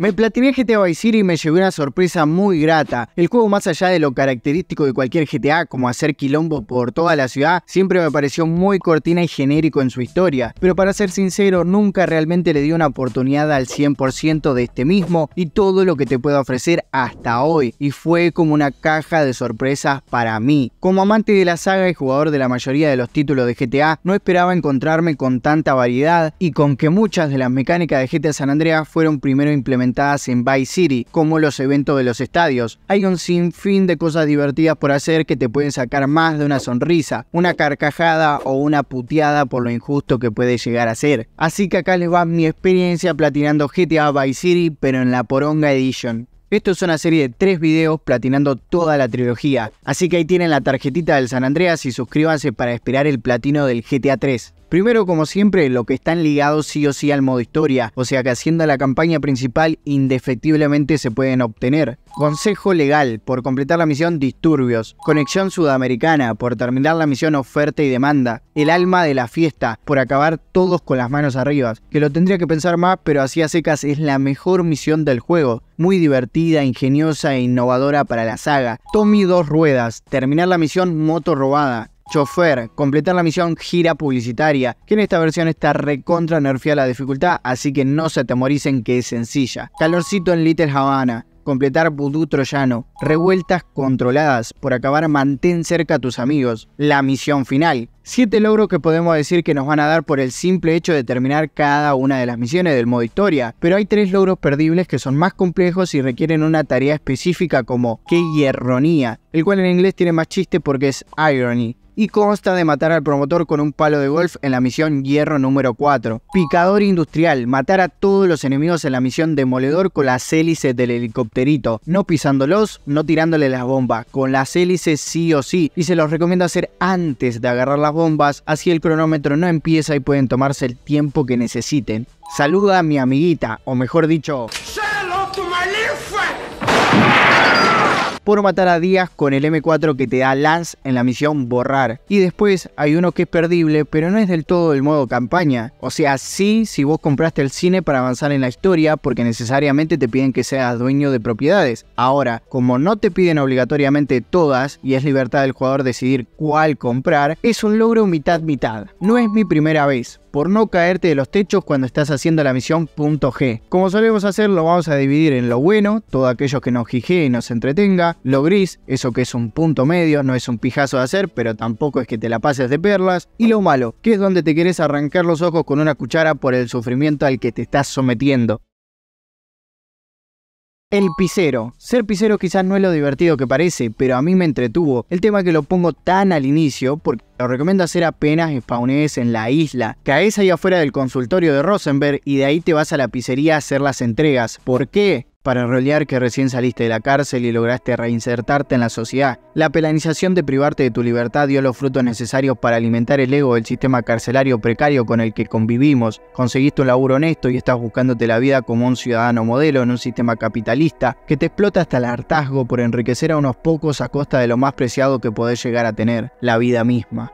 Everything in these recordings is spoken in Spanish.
Me platiné GTA Vice City y me llevé una sorpresa muy grata. El juego más allá de lo característico de cualquier GTA, como hacer quilombo por toda la ciudad, siempre me pareció muy cortina y genérico en su historia. Pero para ser sincero, nunca realmente le di una oportunidad al 100% de este mismo y todo lo que te puedo ofrecer hasta hoy. Y fue como una caja de sorpresas para mí. Como amante de la saga y jugador de la mayoría de los títulos de GTA, no esperaba encontrarme con tanta variedad y con que muchas de las mecánicas de GTA San Andreas fueron primero implementadas en Vice City, como los eventos de los estadios. Hay un sinfín de cosas divertidas por hacer que te pueden sacar más de una sonrisa, una carcajada o una puteada por lo injusto que puede llegar a ser. Así que acá les va mi experiencia platinando GTA Vice City, pero en la Poronga Edition. Esto es una serie de tres videos platinando toda la trilogía, así que ahí tienen la tarjetita del San Andreas y suscríbanse para esperar el platino del GTA 3. Primero, como siempre, lo que están ligados sí o sí al modo historia, o sea que haciendo la campaña principal indefectiblemente se pueden obtener. Consejo legal, por completar la misión Disturbios. Conexión Sudamericana, por terminar la misión Oferta y Demanda. El alma de la fiesta, por acabar todos con las manos arriba. Que lo tendría que pensar más, pero así a secas es la mejor misión del juego. Muy divertida, ingeniosa e innovadora para la saga. Tommy Dos Ruedas, terminar la misión Moto Robada chofer, completar la misión gira publicitaria, que en esta versión está recontra nerfía la dificultad, así que no se atemoricen que es sencilla. Calorcito en Little Havana, completar Voodoo troyano, revueltas controladas, por acabar mantén cerca a tus amigos, la misión final, Siete logros que podemos decir que nos van a dar por el simple hecho de terminar cada una de las misiones del modo historia, pero hay tres logros perdibles que son más complejos y requieren una tarea específica como que hierronía, el cual en inglés tiene más chiste porque es irony, y consta de matar al promotor con un palo de golf en la misión Hierro número 4. Picador industrial, matar a todos los enemigos en la misión Demoledor con las hélices del helicópterito, no pisándolos, no tirándole las bombas, con las hélices sí o sí, y se los recomiendo hacer antes de agarrar las bombas, así el cronómetro no empieza y pueden tomarse el tiempo que necesiten. Saluda a mi amiguita, o mejor dicho por matar a Díaz con el M4 que te da Lance en la misión Borrar. Y después hay uno que es perdible, pero no es del todo el modo campaña. O sea, sí si vos compraste el cine para avanzar en la historia, porque necesariamente te piden que seas dueño de propiedades. Ahora, como no te piden obligatoriamente todas, y es libertad del jugador decidir cuál comprar, es un logro mitad mitad. No es mi primera vez, por no caerte de los techos cuando estás haciendo la misión punto .g. Como solemos hacer, lo vamos a dividir en lo bueno, todo aquello que nos jijee y nos entretenga, lo gris, eso que es un punto medio, no es un pijazo de hacer, pero tampoco es que te la pases de perlas, y lo malo, que es donde te querés arrancar los ojos con una cuchara por el sufrimiento al que te estás sometiendo. El pisero. Ser pisero quizás no es lo divertido que parece, pero a mí me entretuvo. El tema que lo pongo tan al inicio, porque lo recomiendo hacer apenas spawnees en la isla. Caes ahí afuera del consultorio de Rosenberg y de ahí te vas a la pizzería a hacer las entregas. ¿Por qué? para rolear que recién saliste de la cárcel y lograste reinsertarte en la sociedad. La penalización de privarte de tu libertad dio los frutos necesarios para alimentar el ego del sistema carcelario precario con el que convivimos. Conseguiste un laburo honesto y estás buscándote la vida como un ciudadano modelo en un sistema capitalista que te explota hasta el hartazgo por enriquecer a unos pocos a costa de lo más preciado que podés llegar a tener, la vida misma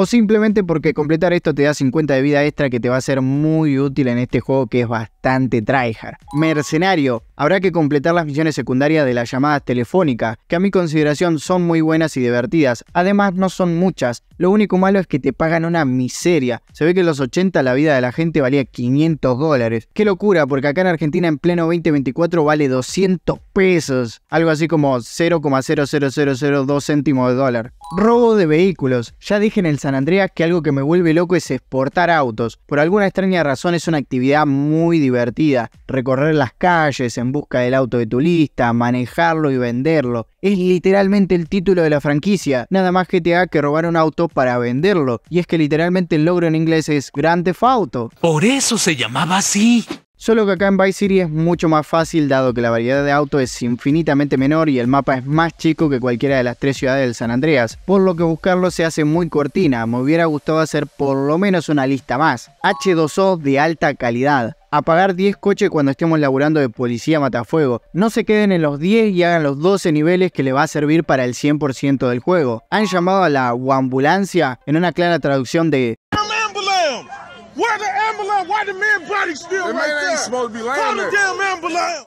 o simplemente porque completar esto te da 50 de vida extra que te va a ser muy útil en este juego que es bastante bastante tryhard. Mercenario, habrá que completar las misiones secundarias de las llamadas telefónicas, que a mi consideración son muy buenas y divertidas. Además, no son muchas. Lo único malo es que te pagan una miseria. Se ve que en los 80 la vida de la gente valía 500 dólares. Qué locura, porque acá en Argentina en pleno 2024 vale 200 pesos. Algo así como 0,00002 céntimos de dólar. Robo de vehículos. Ya dije en el San Andreas que algo que me vuelve loco es exportar autos. Por alguna extraña razón es una actividad muy difícil divertida. Recorrer las calles en busca del auto de tu lista, manejarlo y venderlo. Es literalmente el título de la franquicia. Nada más que te GTA que robar un auto para venderlo. Y es que literalmente el logro en inglés es Grand Theft Auto. Por eso se llamaba así. Solo que acá en Vice City es mucho más fácil dado que la variedad de autos es infinitamente menor y el mapa es más chico que cualquiera de las tres ciudades del San Andreas, por lo que buscarlo se hace muy cortina, me hubiera gustado hacer por lo menos una lista más, H2O de alta calidad apagar 10 coches cuando estemos laburando de policía matafuego. No se queden en los 10 y hagan los 12 niveles que le va a servir para el 100% del juego. Han llamado a la ambulancia en una clara traducción de...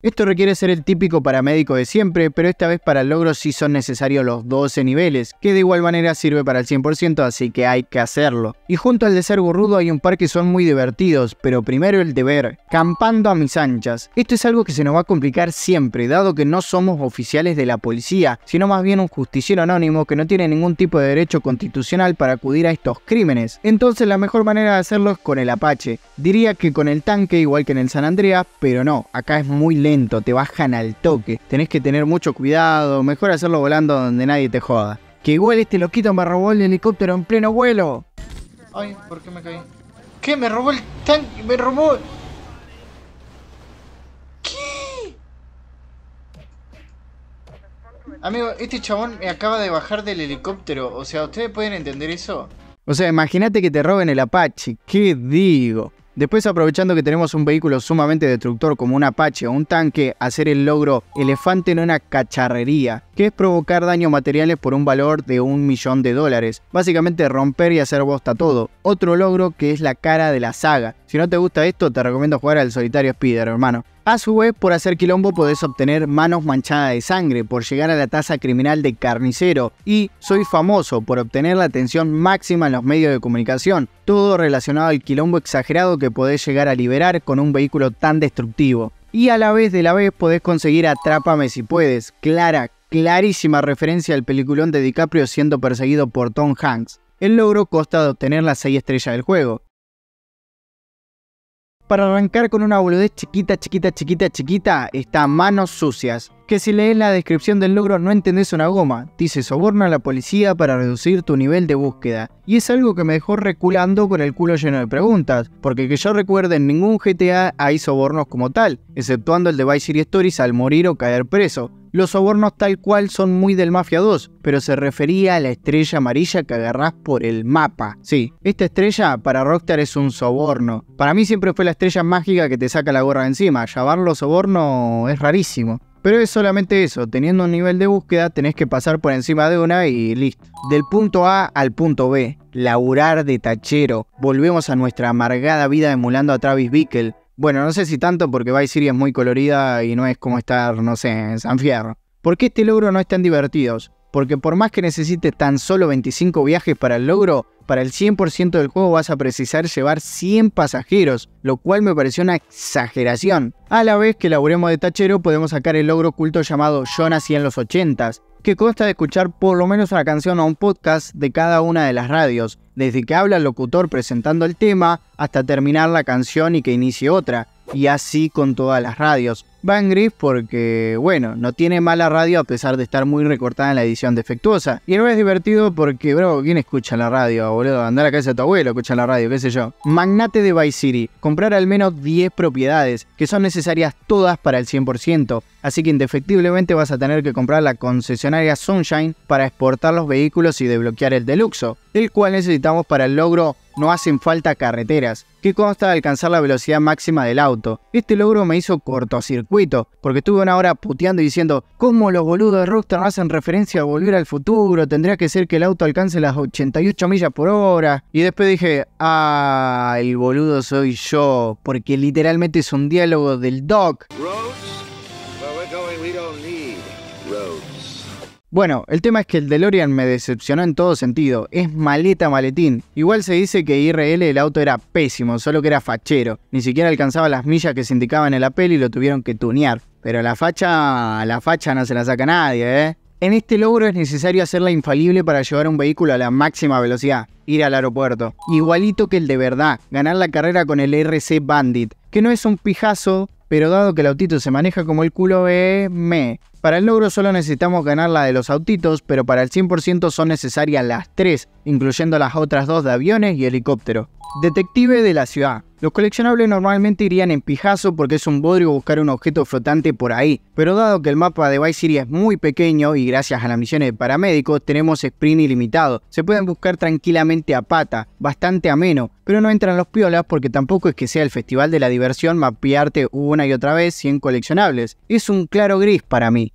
Esto requiere ser el típico paramédico de siempre, pero esta vez para el logro sí son necesarios los 12 niveles, que de igual manera sirve para el 100%, así que hay que hacerlo. Y junto al de ser burrudo hay un par que son muy divertidos, pero primero el deber, campando a mis anchas. Esto es algo que se nos va a complicar siempre, dado que no somos oficiales de la policía, sino más bien un justiciero anónimo que no tiene ningún tipo de derecho constitucional para acudir a estos crímenes. Entonces la mejor manera de hacerlo es con el Apache, Diría que con el tanque, igual que en el San Andreas, pero no, acá es muy lento, te bajan al toque. Tenés que tener mucho cuidado, mejor hacerlo volando donde nadie te joda. Que igual este loquito me robó el helicóptero en pleno vuelo. Ay, ¿por qué me caí? ¿Qué? Me robó el tanque, me robó... ¿Qué? Amigo, este chabón me acaba de bajar del helicóptero, o sea, ¿ustedes pueden entender eso? O sea, imagínate que te roben el Apache, ¿qué digo? Después aprovechando que tenemos un vehículo sumamente destructor como un Apache o un tanque, hacer el logro elefante en una cacharrería, que es provocar daños materiales por un valor de un millón de dólares, básicamente romper y hacer bosta todo. Otro logro que es la cara de la saga, si no te gusta esto, te recomiendo jugar al solitario Spider, hermano. A su vez, por hacer quilombo podés obtener manos manchadas de sangre por llegar a la tasa criminal de carnicero y soy famoso por obtener la atención máxima en los medios de comunicación, todo relacionado al quilombo exagerado que podés llegar a liberar con un vehículo tan destructivo. Y a la vez de la vez podés conseguir Atrápame si puedes, clara, clarísima referencia al peliculón de DiCaprio siendo perseguido por Tom Hanks. El logro consta de obtener las 6 estrellas del juego para arrancar con una boludez chiquita, chiquita, chiquita, chiquita, está Manos Sucias, que si lees la descripción del logro no entendés una goma. Dice soborno a la policía para reducir tu nivel de búsqueda. Y es algo que me dejó reculando con el culo lleno de preguntas, porque que yo recuerde en ningún GTA hay sobornos como tal, exceptuando el de Vice City Stories al morir o caer preso. Los sobornos tal cual son muy del Mafia 2, pero se refería a la estrella amarilla que agarrás por el mapa. Sí, esta estrella para Rockstar es un soborno. Para mí siempre fue la estrella mágica que te saca la gorra encima, llamarlo soborno es rarísimo. Pero es solamente eso, teniendo un nivel de búsqueda tenés que pasar por encima de una y listo. Del punto A al punto B, laburar de tachero, volvemos a nuestra amargada vida emulando a Travis Bickle. Bueno, no sé si tanto porque Vice City es muy colorida y no es como estar, no sé, en San Fierro. ¿Por qué este logro no es tan divertido? porque por más que necesites tan solo 25 viajes para el logro, para el 100% del juego vas a precisar llevar 100 pasajeros, lo cual me pareció una exageración. A la vez que laburemos de tachero podemos sacar el logro oculto llamado Yo nací en los 80s, que consta de escuchar por lo menos una canción o un podcast de cada una de las radios, desde que habla el locutor presentando el tema hasta terminar la canción y que inicie otra, y así con todas las radios. Van Griff porque, bueno, no tiene mala radio a pesar de estar muy recortada en la edición defectuosa. Y no es divertido porque, bro, ¿quién escucha la radio, boludo? Andar a casa de tu abuelo, escucha la radio, qué sé yo. Magnate de Vice City. Comprar al menos 10 propiedades, que son necesarias todas para el 100%. Así que indefectiblemente vas a tener que comprar la concesionaria Sunshine para exportar los vehículos y desbloquear el Deluxo, el cual necesitamos para el logro no hacen falta carreteras, que consta de alcanzar la velocidad máxima del auto. Este logro me hizo cortocircuito porque estuve una hora puteando y diciendo, ¿cómo los boludos de Rockstar hacen referencia a volver al futuro? Tendría que ser que el auto alcance las 88 millas por hora. Y después dije, ah, el boludo soy yo, porque literalmente es un diálogo del Doc. Bueno, el tema es que el DeLorean me decepcionó en todo sentido. Es maleta maletín. Igual se dice que IRL el auto era pésimo, solo que era fachero. Ni siquiera alcanzaba las millas que se indicaban en la peli y lo tuvieron que tunear. Pero la facha, la facha no se la saca nadie, ¿eh? En este logro es necesario hacerla infalible para llevar un vehículo a la máxima velocidad, ir al aeropuerto. Igualito que el de verdad, ganar la carrera con el RC Bandit, que no es un pijazo, pero dado que el autito se maneja como el culo, es eh, para el logro solo necesitamos ganar la de los autitos, pero para el 100% son necesarias las tres, incluyendo las otras dos de aviones y helicóptero. Detective de la ciudad. Los coleccionables normalmente irían en pijazo porque es un bodrio buscar un objeto flotante por ahí, pero dado que el mapa de Vice City es muy pequeño y gracias a las misiones de paramédicos tenemos sprint ilimitado, se pueden buscar tranquilamente a pata, bastante ameno, pero no entran los piolas porque tampoco es que sea el festival de la diversión mapearte una y otra vez 100 coleccionables, es un claro gris para mí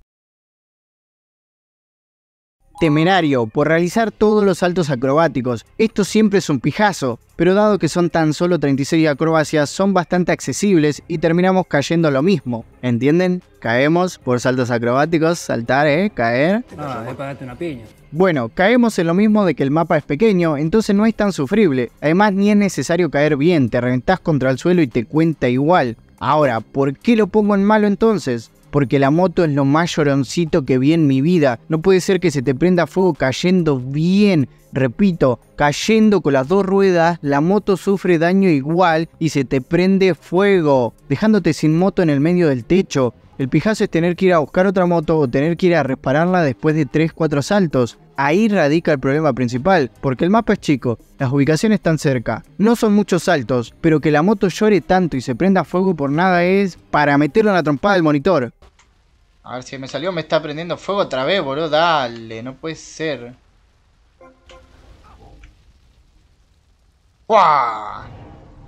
temerario por realizar todos los saltos acrobáticos. Esto siempre es un pijazo, pero dado que son tan solo 36 acrobacias, son bastante accesibles y terminamos cayendo lo mismo. ¿Entienden? Caemos por saltos acrobáticos, saltar, ¿eh? Caer. Ah, una piña. Bueno, caemos en lo mismo de que el mapa es pequeño, entonces no es tan sufrible. Además, ni es necesario caer bien, te reventás contra el suelo y te cuenta igual. Ahora, ¿por qué lo pongo en malo entonces? porque la moto es lo más lloroncito que vi en mi vida. No puede ser que se te prenda fuego cayendo bien. Repito, cayendo con las dos ruedas, la moto sufre daño igual y se te prende fuego, dejándote sin moto en el medio del techo. El pijazo es tener que ir a buscar otra moto o tener que ir a repararla después de 3-4 saltos. Ahí radica el problema principal, porque el mapa es chico, las ubicaciones están cerca, no son muchos saltos, pero que la moto llore tanto y se prenda fuego por nada es para meterlo en la trompada del monitor. A ver si me salió. Me está prendiendo fuego otra vez, boludo. Dale, no puede ser. Wow,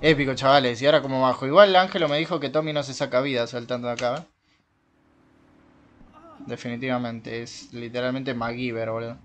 Épico, chavales. Y ahora como bajo. Igual el Ángelo me dijo que Tommy no se saca vida saltando de acá. ¿eh? Definitivamente. Es literalmente MacGyver, boludo.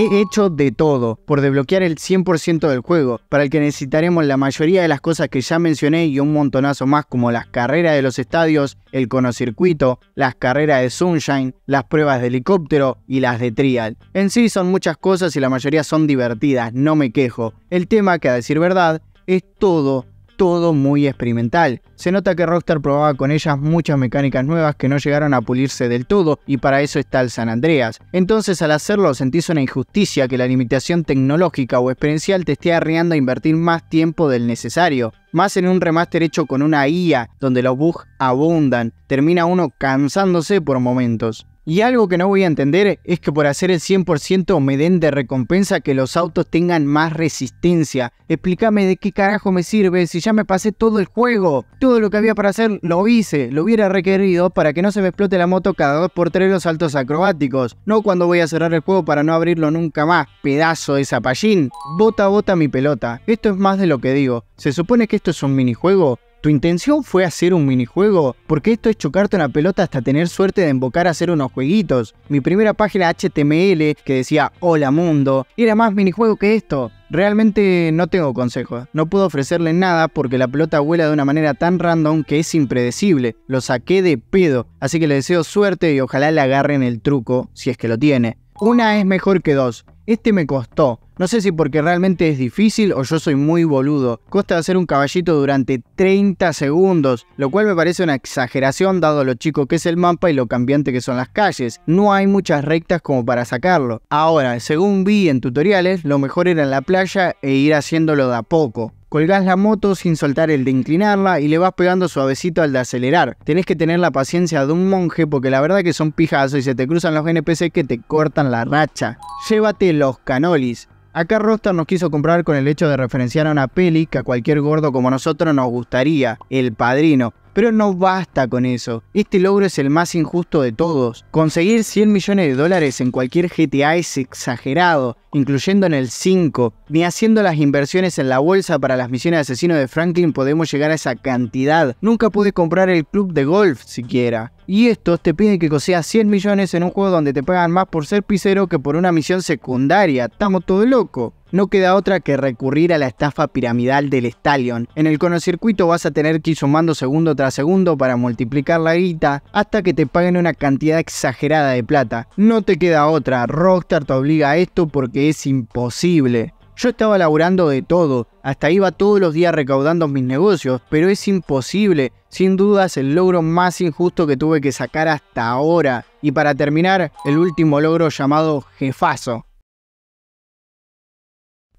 He hecho de todo por desbloquear el 100% del juego, para el que necesitaremos la mayoría de las cosas que ya mencioné y un montonazo más como las carreras de los estadios, el conocircuito, las carreras de Sunshine, las pruebas de helicóptero y las de trial. En sí son muchas cosas y la mayoría son divertidas, no me quejo. El tema que a decir verdad es todo todo muy experimental. Se nota que Rockstar probaba con ellas muchas mecánicas nuevas que no llegaron a pulirse del todo y para eso está el San Andreas. Entonces al hacerlo sentís una injusticia que la limitación tecnológica o experiencial te esté arreando a invertir más tiempo del necesario. Más en un remaster hecho con una IA donde los bugs abundan, termina uno cansándose por momentos. Y algo que no voy a entender es que por hacer el 100% me den de recompensa que los autos tengan más resistencia. Explícame de qué carajo me sirve si ya me pasé todo el juego. Todo lo que había para hacer lo hice, lo hubiera requerido para que no se me explote la moto cada 2x3 los saltos acrobáticos. No cuando voy a cerrar el juego para no abrirlo nunca más. Pedazo de zapallín. Bota bota mi pelota. Esto es más de lo que digo. Se supone que esto es un minijuego. Tu intención fue hacer un minijuego, porque esto es chocarte una pelota hasta tener suerte de invocar a hacer unos jueguitos. Mi primera página HTML que decía Hola Mundo era más minijuego que esto. Realmente no tengo consejos, no puedo ofrecerle nada porque la pelota vuela de una manera tan random que es impredecible. Lo saqué de pedo, así que le deseo suerte y ojalá le agarren el truco, si es que lo tiene. Una es mejor que dos. Este me costó, no sé si porque realmente es difícil o yo soy muy boludo. Costa hacer un caballito durante 30 segundos, lo cual me parece una exageración dado lo chico que es el mapa y lo cambiante que son las calles. No hay muchas rectas como para sacarlo. Ahora, según vi en tutoriales, lo mejor era en la playa e ir haciéndolo de a poco. Colgás la moto sin soltar el de inclinarla y le vas pegando suavecito al de acelerar. Tenés que tener la paciencia de un monje porque la verdad que son pijazos y se te cruzan los NPC que te cortan la racha. Llévate los canolis. Acá Roster nos quiso comprar con el hecho de referenciar a una peli que a cualquier gordo como nosotros nos gustaría, El Padrino. Pero no basta con eso, este logro es el más injusto de todos. Conseguir 100 millones de dólares en cualquier GTA es exagerado, incluyendo en el 5. Ni haciendo las inversiones en la bolsa para las misiones de asesino de Franklin podemos llegar a esa cantidad. Nunca pude comprar el club de golf siquiera. Y estos te piden que coseas 100 millones en un juego donde te pagan más por ser pisero que por una misión secundaria. Estamos todo loco no queda otra que recurrir a la estafa piramidal del Stallion. En el conocircuito vas a tener que ir sumando segundo tras segundo para multiplicar la guita hasta que te paguen una cantidad exagerada de plata. No te queda otra, Rockstar te obliga a esto porque es imposible. Yo estaba laburando de todo, hasta iba todos los días recaudando mis negocios, pero es imposible, sin dudas el logro más injusto que tuve que sacar hasta ahora. Y para terminar, el último logro llamado jefazo.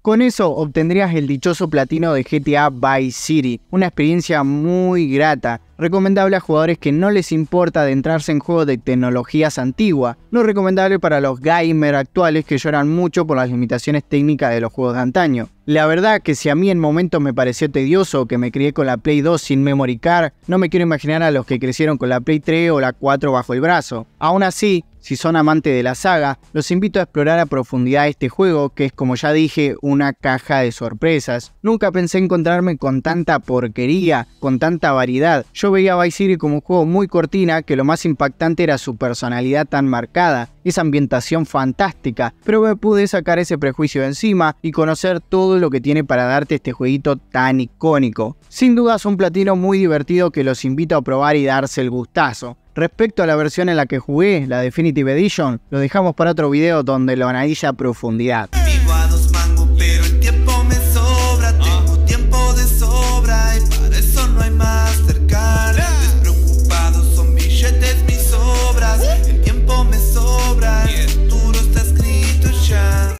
Con eso obtendrías el dichoso platino de GTA Vice City, una experiencia muy grata Recomendable a jugadores que no les importa adentrarse en juegos de tecnologías antiguas. No recomendable para los gamer actuales que lloran mucho por las limitaciones técnicas de los juegos de antaño. La verdad que si a mí en momentos me pareció tedioso que me crié con la Play 2 sin memory card, no me quiero imaginar a los que crecieron con la Play 3 o la 4 bajo el brazo. Aún así, si son amantes de la saga, los invito a explorar a profundidad este juego que es como ya dije una caja de sorpresas. Nunca pensé encontrarme con tanta porquería, con tanta variedad veía a Vice como un juego muy cortina, que lo más impactante era su personalidad tan marcada, esa ambientación fantástica, pero me pude sacar ese prejuicio de encima y conocer todo lo que tiene para darte este jueguito tan icónico. Sin duda es un platino muy divertido que los invito a probar y darse el gustazo. Respecto a la versión en la que jugué, la Definitive Edition, lo dejamos para otro video donde lo analiza a profundidad.